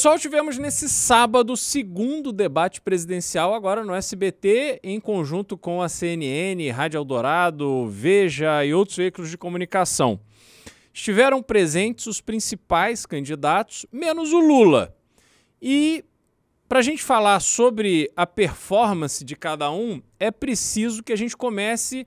Pessoal, tivemos nesse sábado o segundo debate presidencial agora no SBT, em conjunto com a CNN, Rádio Eldorado, Veja e outros veículos de comunicação. Estiveram presentes os principais candidatos, menos o Lula. E para a gente falar sobre a performance de cada um, é preciso que a gente comece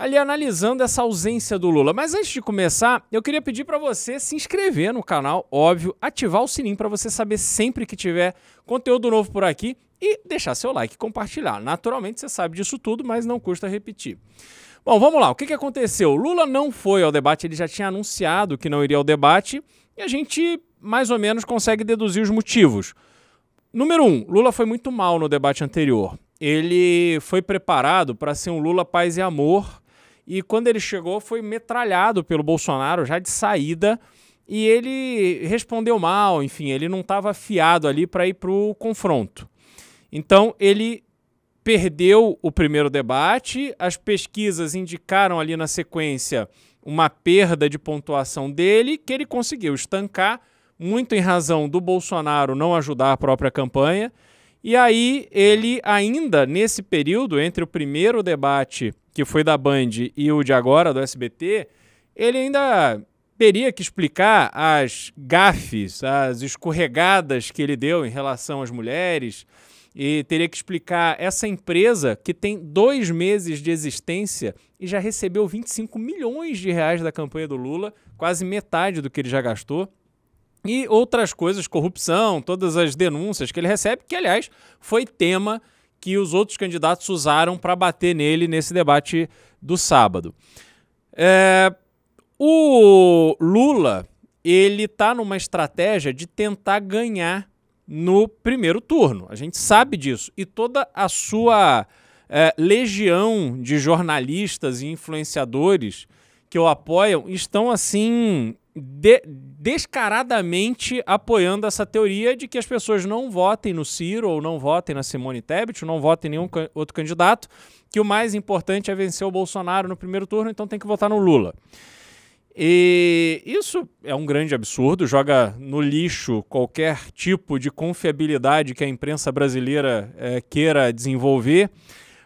ali analisando essa ausência do Lula. Mas antes de começar, eu queria pedir para você se inscrever no canal, óbvio, ativar o sininho para você saber sempre que tiver conteúdo novo por aqui e deixar seu like e compartilhar. Naturalmente você sabe disso tudo, mas não custa repetir. Bom, vamos lá. O que, que aconteceu? Lula não foi ao debate, ele já tinha anunciado que não iria ao debate e a gente mais ou menos consegue deduzir os motivos. Número um, Lula foi muito mal no debate anterior. Ele foi preparado para ser um Lula paz e amor e quando ele chegou, foi metralhado pelo Bolsonaro já de saída. E ele respondeu mal, enfim, ele não estava afiado ali para ir para o confronto. Então, ele perdeu o primeiro debate, as pesquisas indicaram ali na sequência uma perda de pontuação dele, que ele conseguiu estancar, muito em razão do Bolsonaro não ajudar a própria campanha e aí ele ainda nesse período entre o primeiro debate que foi da Band e o de agora do SBT, ele ainda teria que explicar as gafes, as escorregadas que ele deu em relação às mulheres e teria que explicar essa empresa que tem dois meses de existência e já recebeu 25 milhões de reais da campanha do Lula, quase metade do que ele já gastou e outras coisas, corrupção, todas as denúncias que ele recebe, que aliás foi tema que os outros candidatos usaram para bater nele nesse debate do sábado. É, o Lula ele está numa estratégia de tentar ganhar no primeiro turno. A gente sabe disso e toda a sua é, legião de jornalistas e influenciadores que o apoiam estão assim de, descaradamente apoiando essa teoria de que as pessoas não votem no Ciro ou não votem na Simone Tebet, ou não votem em nenhum outro candidato, que o mais importante é vencer o Bolsonaro no primeiro turno, então tem que votar no Lula. E isso é um grande absurdo, joga no lixo qualquer tipo de confiabilidade que a imprensa brasileira é, queira desenvolver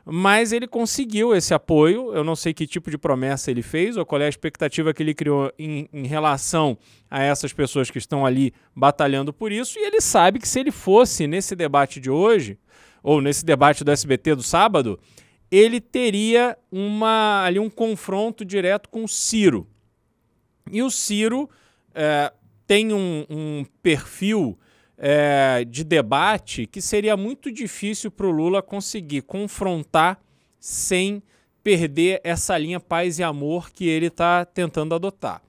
mas ele conseguiu esse apoio. Eu não sei que tipo de promessa ele fez ou qual é a expectativa que ele criou em, em relação a essas pessoas que estão ali batalhando por isso. E ele sabe que se ele fosse nesse debate de hoje, ou nesse debate do SBT do sábado, ele teria uma, ali um confronto direto com o Ciro. E o Ciro é, tem um, um perfil é, de debate que seria muito difícil para o Lula conseguir confrontar sem perder essa linha paz e amor que ele está tentando adotar.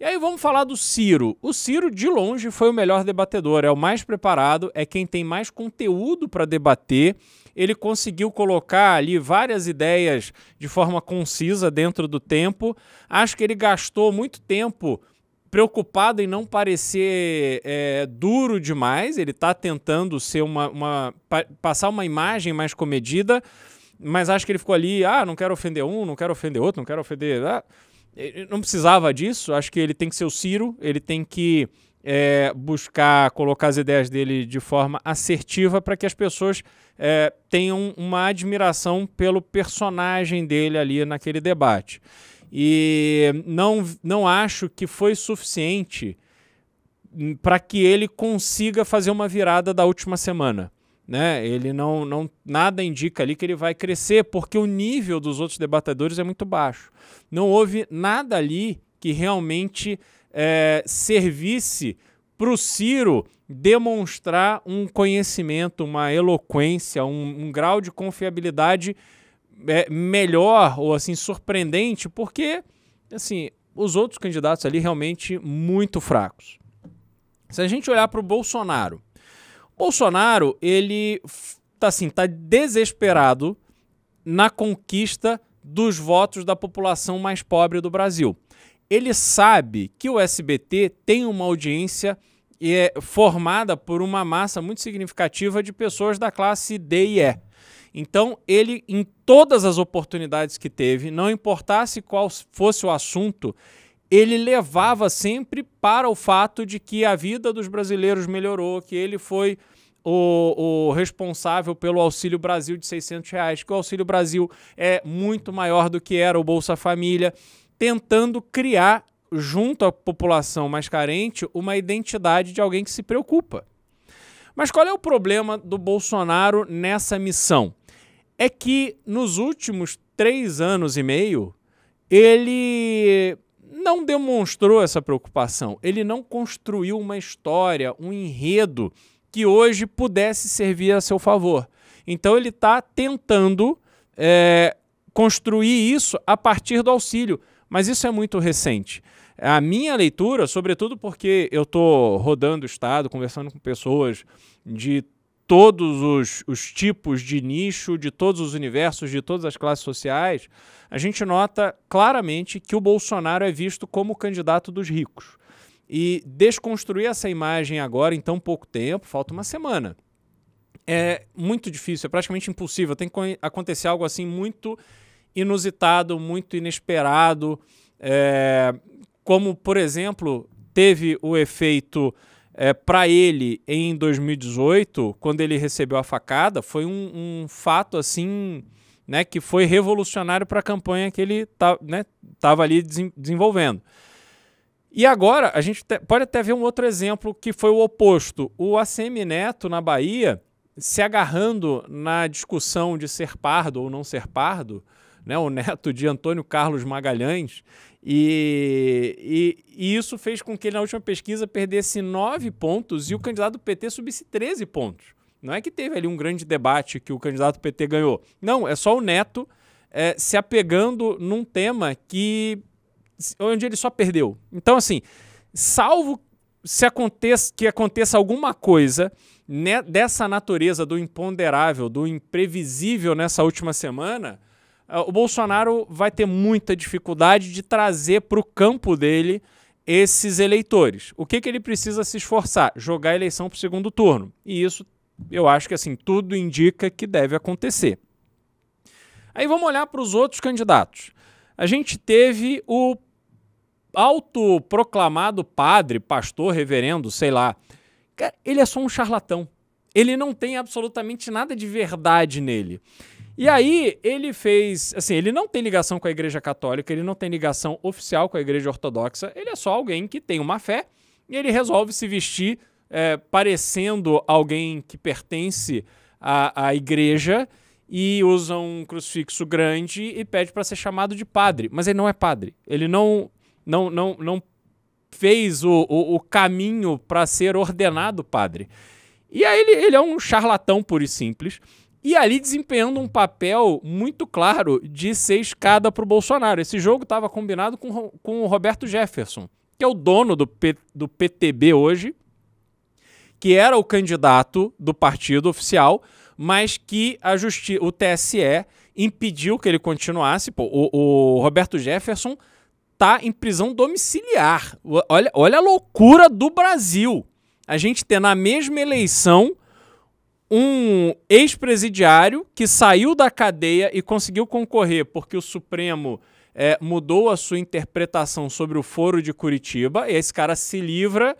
E aí vamos falar do Ciro. O Ciro, de longe, foi o melhor debatedor, é o mais preparado, é quem tem mais conteúdo para debater. Ele conseguiu colocar ali várias ideias de forma concisa dentro do tempo. Acho que ele gastou muito tempo preocupado em não parecer é, duro demais, ele está tentando ser uma, uma pa, passar uma imagem mais comedida, mas acho que ele ficou ali, ah, não quero ofender um, não quero ofender outro, não quero ofender. Ah. não precisava disso, acho que ele tem que ser o Ciro, ele tem que é, buscar colocar as ideias dele de forma assertiva para que as pessoas é, tenham uma admiração pelo personagem dele ali naquele debate. E não, não acho que foi suficiente para que ele consiga fazer uma virada da última semana. Né? Ele não, não nada indica ali que ele vai crescer, porque o nível dos outros debatedores é muito baixo. Não houve nada ali que realmente é, servisse para o Ciro demonstrar um conhecimento, uma eloquência, um, um grau de confiabilidade é, melhor ou assim surpreendente, porque assim os outros candidatos ali realmente muito fracos. Se a gente olhar para o Bolsonaro, Bolsonaro ele tá assim tá desesperado na conquista dos votos da população mais pobre do Brasil. Ele sabe que o SBT tem uma audiência é, formada por uma massa muito significativa de pessoas da classe D e E. Então, ele, em todas as oportunidades que teve, não importasse qual fosse o assunto, ele levava sempre para o fato de que a vida dos brasileiros melhorou, que ele foi o, o, responsável pelo Auxílio Brasil de 600 reais, que o Auxílio Brasil é muito maior do que era o Bolsa Família, tentando criar, junto à população mais carente, uma identidade de alguém que se preocupa. Mas qual é o problema do Bolsonaro nessa missão? é que nos últimos três anos e meio ele não demonstrou essa preocupação, ele não construiu uma história, um enredo que hoje pudesse servir a seu favor. Então ele está tentando é, construir isso a partir do auxílio, mas isso é muito recente. A minha leitura, sobretudo porque eu estou rodando o Estado, conversando com pessoas de todos os, os tipos de nicho, de todos os universos, de todas as classes sociais, a gente nota claramente que o Bolsonaro é visto como o candidato dos ricos. E desconstruir essa imagem agora em tão pouco tempo, falta uma semana. É muito difícil, é praticamente impossível. Tem que acontecer algo assim muito inusitado, muito inesperado. É, como, por exemplo, teve o efeito é, para ele em 2018, quando ele recebeu a facada, foi um, um fato assim, né, que foi revolucionário para a campanha que ele tá, né, tava ali desenvolvendo. E agora a gente pode até ver um outro exemplo que foi o oposto. O ACM Neto na Bahia se agarrando na discussão de ser pardo ou não ser pardo, né, o neto de Antônio Carlos Magalhães, e, e, e, isso fez com que ele, na última pesquisa, perdesse 9 pontos e o candidato do PT subisse 13 pontos. Não é que teve ali um grande debate que o candidato do PT ganhou. Não, é só o Neto é, se apegando num tema que onde ele só perdeu. Então, assim, salvo se aconteça, que aconteça alguma coisa né, dessa natureza do imponderável, do imprevisível nessa última semana, ah, o Bolsonaro vai ter muita dificuldade de trazer para o campo dele esses eleitores. O que, que ele precisa se esforçar? Jogar a eleição para o segundo turno. E isso, eu acho que assim, tudo indica que deve acontecer. Aí vamos olhar para os outros candidatos. A gente teve o autoproclamado padre, pastor, reverendo, sei lá. Cara, ele é só um charlatão. Ele não tem absolutamente nada de verdade nele. E aí ele fez, assim, ele não tem ligação com a Igreja Católica, ele não tem ligação oficial com a Igreja Ortodoxa, ele é só alguém que tem uma fé e ele resolve se vestir é, parecendo alguém que pertence à, à igreja e usa um crucifixo grande e pede para ser chamado de padre, mas ele não é padre. Ele não não não, não fez o, o, o caminho para ser ordenado padre. E aí ele, ele é um charlatão puro e simples e ali desempenhando um papel muito claro de ser escada para o Bolsonaro. Esse jogo estava combinado com, com o Roberto Jefferson, que é o dono do, P, do PTB hoje, que era o candidato do partido oficial, mas que a justi o TSE impediu que ele continuasse. Pô, o, o Roberto Jefferson tá em prisão domiciliar. Olha, olha a loucura do Brasil. A gente ter na mesma eleição um ex-presidiário que saiu da cadeia e conseguiu concorrer porque o Supremo é, mudou a sua interpretação sobre o foro de Curitiba, e esse cara se livra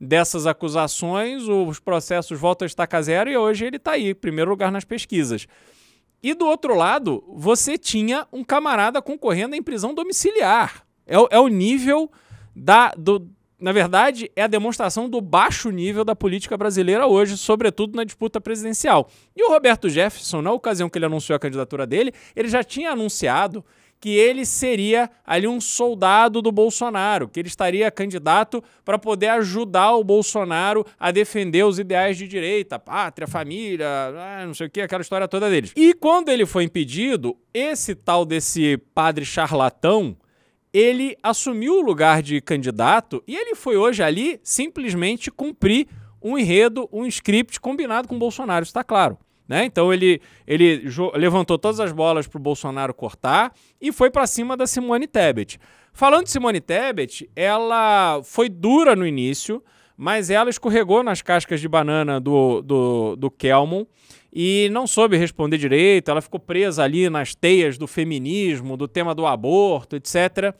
dessas acusações, os processos voltam a estaca zero e hoje ele está aí, primeiro lugar nas pesquisas. E do outro lado, você tinha um camarada concorrendo em prisão domiciliar. É, é o nível da, do, na verdade, é a demonstração do baixo nível da política brasileira hoje, sobretudo na disputa presidencial. E o Roberto Jefferson, na ocasião que ele anunciou a candidatura dele, ele já tinha anunciado que ele seria ali um soldado do Bolsonaro, que ele estaria candidato para poder ajudar o Bolsonaro a defender os ideais de direita, pátria, família, ah, não sei o que, aquela história toda deles. E quando ele foi impedido, esse tal desse padre charlatão ele assumiu o lugar de candidato e ele foi hoje ali simplesmente cumprir um enredo, um script combinado com o Bolsonaro, está claro. Né? Então ele, ele levantou todas as bolas para o Bolsonaro cortar e foi para cima da Simone Tebet. Falando de Simone Tebet, ela foi dura no início, mas ela escorregou nas cascas de banana do, do, do Kelmon e não soube responder direito, ela ficou presa ali nas teias do feminismo, do tema do aborto, etc.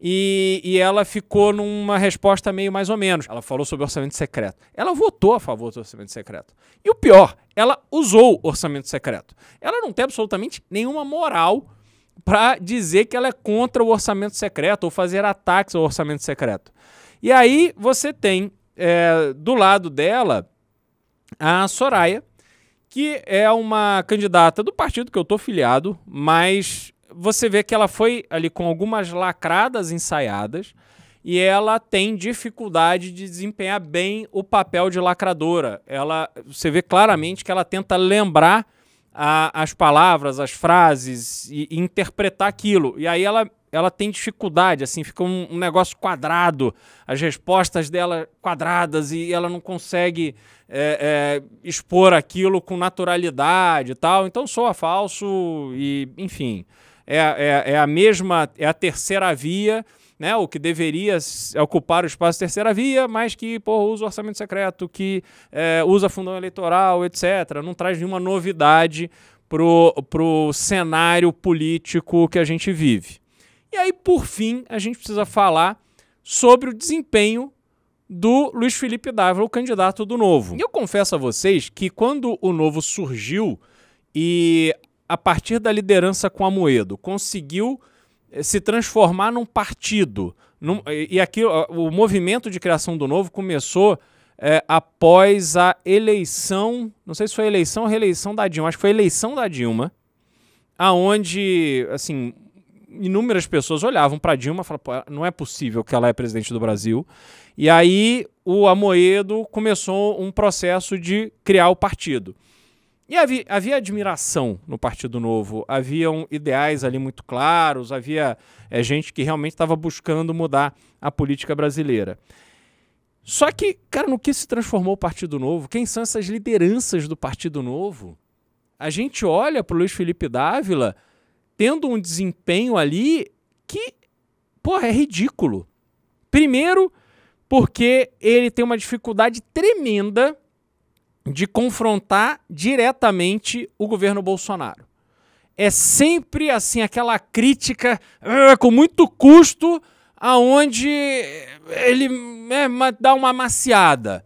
E, e, ela ficou numa resposta meio mais ou menos. Ela falou sobre orçamento secreto. Ela votou a favor do orçamento secreto. E o pior, ela usou orçamento secreto. Ela não tem absolutamente nenhuma moral para dizer que ela é contra o orçamento secreto ou fazer ataques ao orçamento secreto. E aí você tem é, do lado dela a Soraya, que é uma candidata do partido que eu tô filiado, mas você vê que ela foi ali com algumas lacradas ensaiadas e ela tem dificuldade de desempenhar bem o papel de lacradora. Ela, você vê claramente que ela tenta lembrar a, as palavras, as frases e, e interpretar aquilo. E aí ela ela tem dificuldade, assim, fica um, um, negócio quadrado, as respostas dela quadradas e ela não consegue é, é, expor aquilo com naturalidade e tal. Então soa falso e, enfim, é, é, é a mesma, é a terceira via, né? O que deveria é ocupar o espaço terceira via, mas que, porra, usa orçamento secreto, que é, usa fundão eleitoral, etc. Não traz nenhuma novidade pro, pro cenário político que a gente vive. E aí, por fim, a gente precisa falar sobre o desempenho do Luiz Felipe Dávila, o candidato do Novo. E eu confesso a vocês que quando o Novo surgiu e a partir da liderança com a Moedo conseguiu eh, se transformar num partido, num, e aqui o movimento de criação do Novo começou é, após a eleição, não sei se foi eleição ou reeleição da Dilma, acho que foi eleição da Dilma, aonde, assim, inúmeras pessoas olhavam para Dilma e falavam, não é possível que ela é presidente do Brasil. E aí o Amoedo começou um processo de criar o partido. E havia, havia, admiração no Partido Novo, haviam ideais ali muito claros, havia é, gente que realmente estava buscando mudar a política brasileira. Só que, cara, no que se transformou o Partido Novo? Quem são essas lideranças do Partido Novo? A gente olha para o Luiz Felipe Dávila, tendo um desempenho ali que, porra, é ridículo. Primeiro, porque ele tem uma dificuldade tremenda de confrontar diretamente o governo Bolsonaro. É sempre assim aquela crítica ah, com muito custo, aonde ele é, dá uma maciada.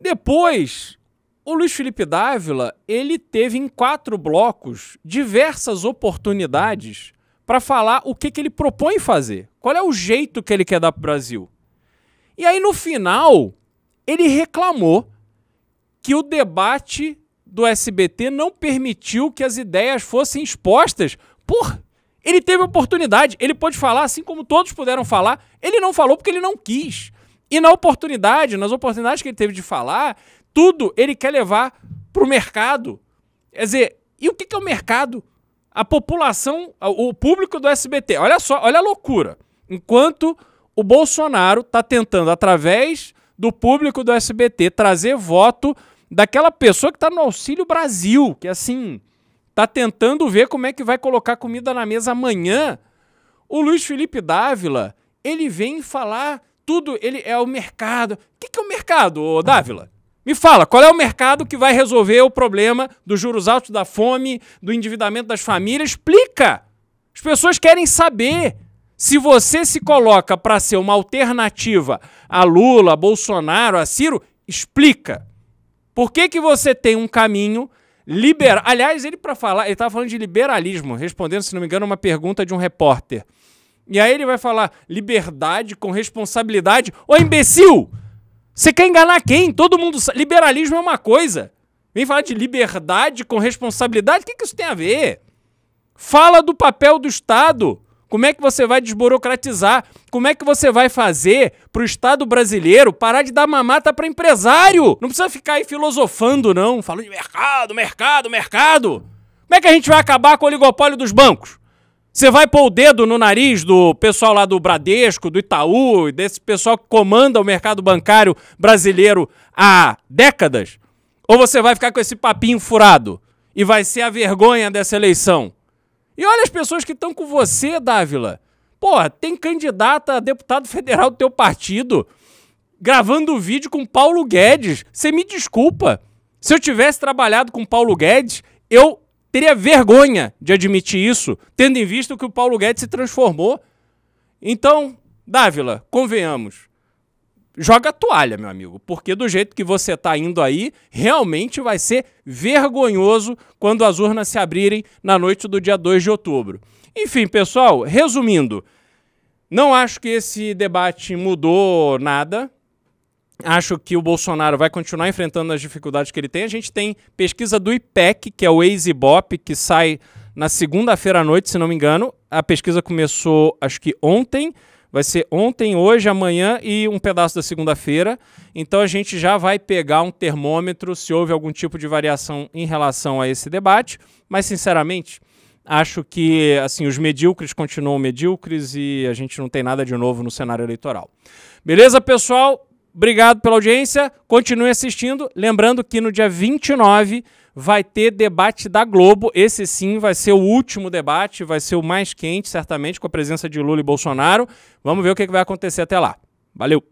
Depois, o Luiz Felipe Dávila, ele teve em quatro blocos diversas oportunidades para falar o que, que ele propõe fazer, qual é o jeito que ele quer dar para o Brasil. E aí, no final, ele reclamou que o debate do SBT não permitiu que as ideias fossem expostas. Por ele teve oportunidade, ele pôde falar assim como todos puderam falar. Ele não falou porque ele não quis. E na oportunidade, nas oportunidades que ele teve de falar, tudo ele quer levar para o mercado. Quer dizer, e o que, é o mercado? A população, o público do SBT. Olha só, olha a loucura. Enquanto o Bolsonaro está tentando, através do público do SBT, trazer voto daquela pessoa que está no Auxílio Brasil, que assim, está tentando ver como é que vai colocar comida na mesa amanhã. O Luiz Felipe Dávila, ele vem falar tudo, ele é o mercado. O que, é o mercado, ô Dávila? Me fala, qual é o mercado que vai resolver o problema dos juros altos, da fome, do endividamento das famílias? Explica! As pessoas querem saber. Se você se coloca para ser uma alternativa a Lula, a Bolsonaro, a Ciro, explica. Por que, que você tem um caminho liberal? Aliás, ele para falar, ele estava falando de liberalismo, respondendo, se não me engano, uma pergunta de um repórter. E aí ele vai falar liberdade com responsabilidade. Ô imbecil! Você quer enganar quem? Todo mundo sabe. Liberalismo é uma coisa. Vem falar de liberdade com responsabilidade? O que, que isso tem a ver? Fala do papel do Estado. Como é que você vai desburocratizar? Como é que você vai fazer para o Estado brasileiro parar de dar mamata para empresário? Não precisa ficar aí filosofando, não, falando de mercado, mercado, mercado. Como é que a gente vai acabar com o oligopólio dos bancos? Você vai pôr o dedo no nariz do pessoal lá do Bradesco, do Itaú, desse pessoal que comanda o mercado bancário brasileiro há décadas? Ou você vai ficar com esse papinho furado e vai ser a vergonha dessa eleição? E olha as pessoas que estão com você, Dávila. Porra, tem candidata a deputado federal do teu partido gravando vídeo com Paulo Guedes. Você me desculpa. Se eu tivesse trabalhado com Paulo Guedes, eu teria vergonha de admitir isso, tendo em vista que o Paulo Guedes se transformou. Então, Dávila, convenhamos. Joga a toalha, meu amigo, porque do jeito que você está indo aí, realmente vai ser vergonhoso quando as urnas se abrirem na noite do dia 2 de outubro. Enfim, pessoal, resumindo, não acho que esse debate mudou nada acho que o Bolsonaro vai continuar enfrentando as dificuldades que ele tem. A gente tem pesquisa do IPEC, que é o ex que sai na segunda-feira à noite, se não me engano. A pesquisa começou, acho que ontem. Vai ser ontem, hoje, amanhã e um pedaço da segunda-feira. Então a gente já vai pegar um termômetro se houve algum tipo de variação em relação a esse debate. Mas, sinceramente, acho que assim os medíocres continuam medíocres e a gente não tem nada de novo no cenário eleitoral. Beleza, pessoal? Obrigado pela audiência. Continue assistindo. Lembrando que no dia 29 vai ter debate da Globo. Esse sim vai ser o último debate, vai ser o mais quente, certamente, com a presença de Lula e Bolsonaro. Vamos ver o que vai acontecer até lá. Valeu!